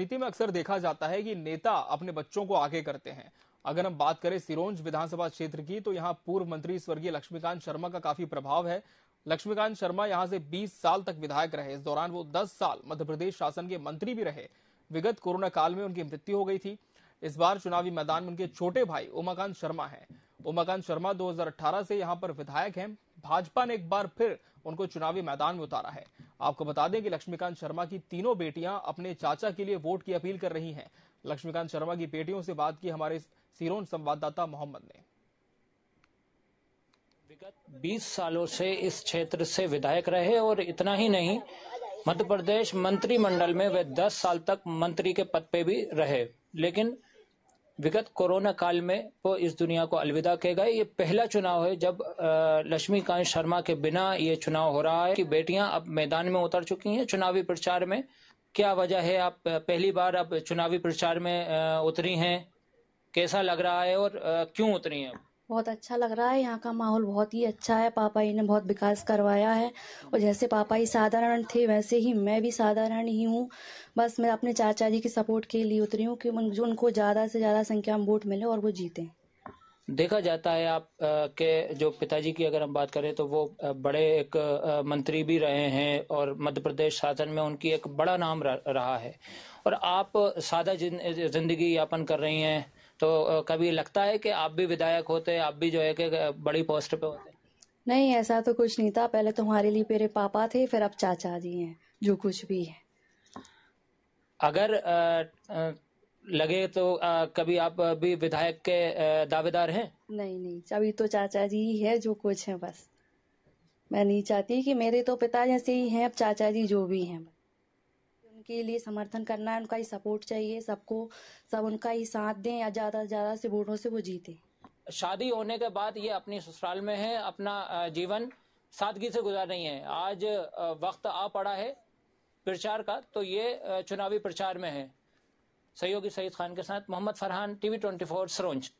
राजनीति में अक्सर देखा जाता है कि नेता अपने बच्चों को आगे करते हैं अगर हम बात करें सिरोंज विधानसभा क्षेत्र की तो यहाँ पूर्व मंत्री स्वर्गीय लक्ष्मीकांत शर्मा का काफी प्रभाव है लक्ष्मीकांत शर्मा यहाँ से 20 साल तक विधायक रहे इस दौरान वो 10 साल मध्य प्रदेश शासन के मंत्री भी रहे विगत कोरोना काल में उनकी मृत्यु हो गई थी इस बार चुनावी मैदान में उनके छोटे भाई उमाकांत शर्मा हैं उमाकांत शर्मा 2018 से यहाँ पर विधायक हैं भाजपा ने एक बार फिर उनको चुनावी मैदान में उतारा है आपको बता दें कि लक्ष्मीकांत शर्मा की तीनों बेटियां अपने चाचा के लिए वोट की अपील कर रही हैं लक्ष्मीकांत शर्मा की बेटियों से बात की हमारे सिरोन संवाददाता मोहम्मद ने विगत 20 सालों से इस क्षेत्र से विधायक रहे और इतना ही नहीं मध्य प्रदेश मंत्रिमंडल में वे 10 साल तक मंत्री के पद पे भी रहे लेकिन विगत कोरोना काल में वो इस दुनिया को अलविदा कह गए ये पहला चुनाव है जब लक्ष्मीकांत शर्मा के बिना ये चुनाव हो रहा है कि बेटियां अब मैदान में उतर चुकी हैं चुनावी प्रचार में क्या वजह है आप पहली बार अब चुनावी प्रचार में उतरी हैं कैसा लग रहा है और क्यों उतरी हैं बहुत अच्छा लग रहा है यहाँ का माहौल बहुत ही अच्छा है पापा जी ने बहुत विकास करवाया है और जैसे पापा जी साधारण थे वैसे ही मैं भी साधारण ही हूँ बस मैं अपने चाचा जी की सपोर्ट के लिए उतरी हूँ कि उनको ज़्यादा से ज़्यादा संख्या में वोट मिले और वो जीते देखा जाता है आप के जो पिताजी की अगर हम बात करें तो वो बड़े एक मंत्री भी रहे हैं और मध्य प्रदेश शासन में उनकी एक बड़ा नाम रहा है और आप सादा जिंदगी यापन कर रही हैं तो कभी लगता है कि आप भी विधायक होते आप भी जो है कि बड़ी पोस्ट पे होते नहीं ऐसा तो कुछ नहीं था पहले तो हमारे लिए मेरे पापा थे फिर अब चाचा जी हैं जो कुछ भी है अगर आ, आ, लगे तो आ, कभी आप भी विधायक के दावेदार हैं नहीं नहीं अभी तो चाचा जी ही है जो कुछ है बस मैं नहीं चाहती कि मेरे तो पिता जैसे ही हैं अब चाचा जी जो भी हैं बस उनके लिए समर्थन करना है उनका ही सपोर्ट चाहिए सबको सब उनका ही साथ दें या ज्यादा से ज्यादा से वोटों से वो जीते शादी होने के बाद ये अपनी ससुराल में है अपना जीवन सादगी से गुजार रही है आज वक्त आ पड़ा है प्रचार का तो ये चुनावी प्रचार में है सहयोगी सईद खान के साथ Mohammad Farhan TV twenty four सरोंज